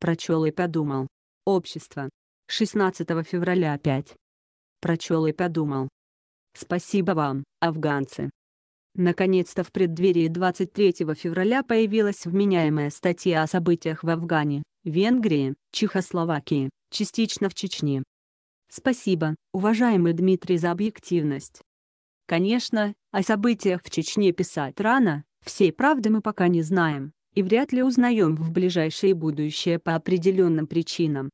Прочел и подумал. Общество. 16 февраля 5. Прочел и подумал. Спасибо вам, афганцы. Наконец-то в преддверии 23 февраля появилась вменяемая статья о событиях в Афгане, Венгрии, Чехословакии, частично в Чечне. Спасибо, уважаемый Дмитрий, за объективность. Конечно, о событиях в Чечне писать рано, всей правды мы пока не знаем, и вряд ли узнаем в ближайшее будущее по определенным причинам.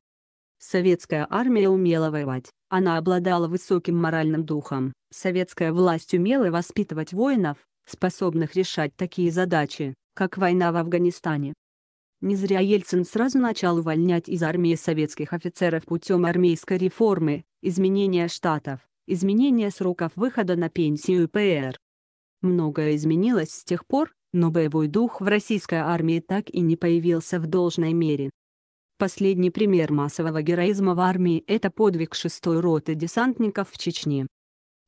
Советская армия умела воевать, она обладала высоким моральным духом, советская власть умела воспитывать воинов, способных решать такие задачи, как война в Афганистане. Не зря Ельцин сразу начал увольнять из армии советских офицеров путем армейской реформы, изменения штатов, изменения сроков выхода на пенсию и ПР. Многое изменилось с тех пор, но боевой дух в российской армии так и не появился в должной мере. Последний пример массового героизма в армии – это подвиг 6-й роты десантников в Чечне.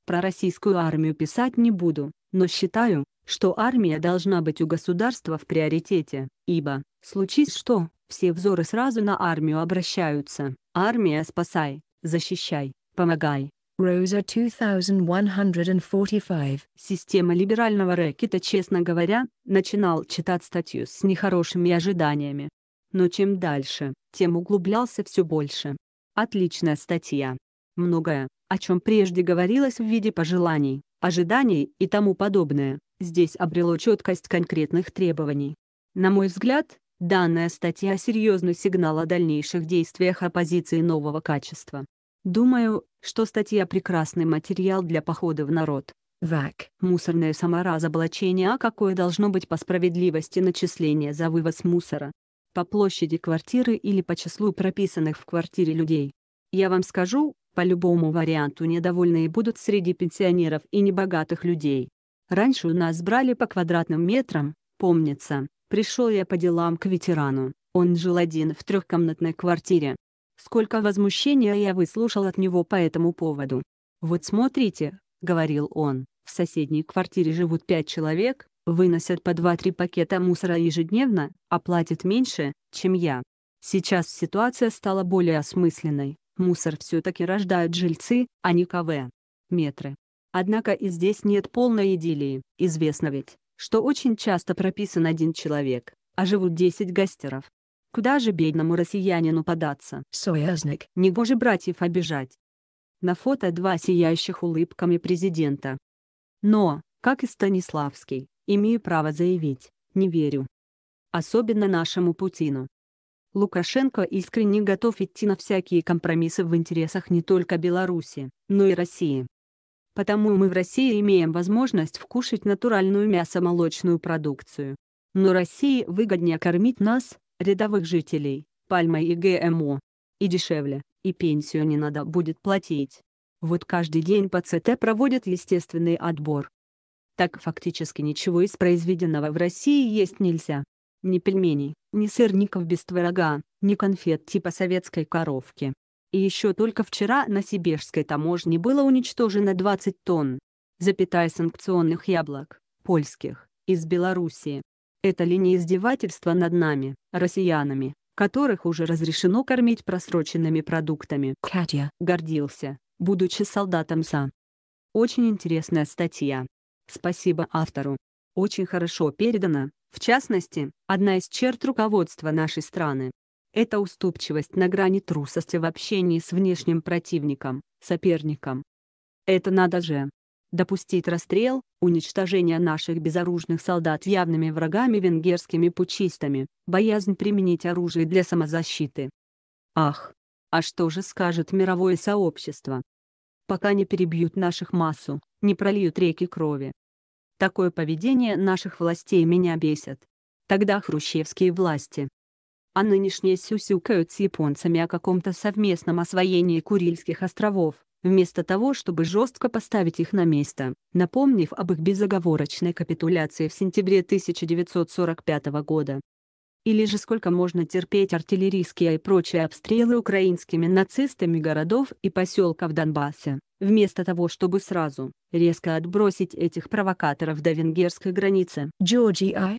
Про российскую армию писать не буду, но считаю, что армия должна быть у государства в приоритете, ибо, случись что, все взоры сразу на армию обращаются. Армия спасай, защищай, помогай. Rosa 2145. Система либерального рэкета, честно говоря, начинал читать статью с нехорошими ожиданиями. Но чем дальше, тем углублялся все больше. Отличная статья. Многое, о чем прежде говорилось в виде пожеланий, ожиданий и тому подобное, здесь обрело четкость конкретных требований. На мой взгляд, данная статья серьезный сигнал о дальнейших действиях оппозиции нового качества. Думаю, что статья «Прекрасный материал для похода в народ». ВАК. Мусорное саморазоблачение, а какое должно быть по справедливости начисление за вывоз мусора. По площади квартиры или по числу прописанных в квартире людей. Я вам скажу, по любому варианту недовольные будут среди пенсионеров и небогатых людей. Раньше у нас брали по квадратным метрам, помнится, пришел я по делам к ветерану, он жил один в трехкомнатной квартире, сколько возмущения я выслушал от него по этому поводу. «Вот смотрите», — говорил он, — «в соседней квартире живут пять человек, выносят по два-три пакета мусора ежедневно, а платят меньше, чем я. Сейчас ситуация стала более осмысленной, мусор все-таки рождают жильцы, а не КВ. Метры. Однако и здесь нет полной идиллии, известно ведь, что очень часто прописан один человек, а живут 10 гастеров. Куда же бедному россиянину податься? Союзник. Негоже братьев обижать. На фото два сияющих улыбками президента. Но, как и Станиславский, имею право заявить, не верю. Особенно нашему Путину. Лукашенко искренне готов идти на всякие компромиссы в интересах не только Беларуси, но и России. Потому мы в России имеем возможность вкушать натуральную мясо-молочную продукцию. Но России выгоднее кормить нас, рядовых жителей, пальмой и ГМО. И дешевле, и пенсию не надо будет платить. Вот каждый день по ЦТ проводят естественный отбор. Так фактически ничего из произведенного в России есть нельзя. Ни пельменей, ни сырников без творога, ни конфет типа советской коровки. И еще только вчера на сибирской таможне было уничтожено 20 тонн запятая санкционных яблок, польских, из Белоруссии, это ли не издевательство над нами, россиянами, которых уже разрешено кормить просроченными продуктами? Катя гордился, будучи солдатом СА. Очень интересная статья. Спасибо автору. Очень хорошо передана, в частности, одна из черт руководства нашей страны. Это уступчивость на грани трусости в общении с внешним противником, соперником. Это надо же, допустить расстрел, уничтожение наших безоружных солдат явными врагами венгерскими пучистами, боязнь применить оружие для самозащиты. Ах! А что же скажет мировое сообщество? Пока не перебьют наших массу, не прольют реки крови. Такое поведение наших властей меня бесит. Тогда хрущевские власти. А нынешние сюсюкают с японцами о каком-то совместном освоении Курильских островов, вместо того, чтобы жестко поставить их на место, напомнив об их безоговорочной капитуляции в сентябре 1945 года. Или же сколько можно терпеть артиллерийские и прочие обстрелы украинскими нацистами городов и поселков Донбасса, вместо того, чтобы сразу, резко отбросить этих провокаторов до венгерской границы. Джорджия,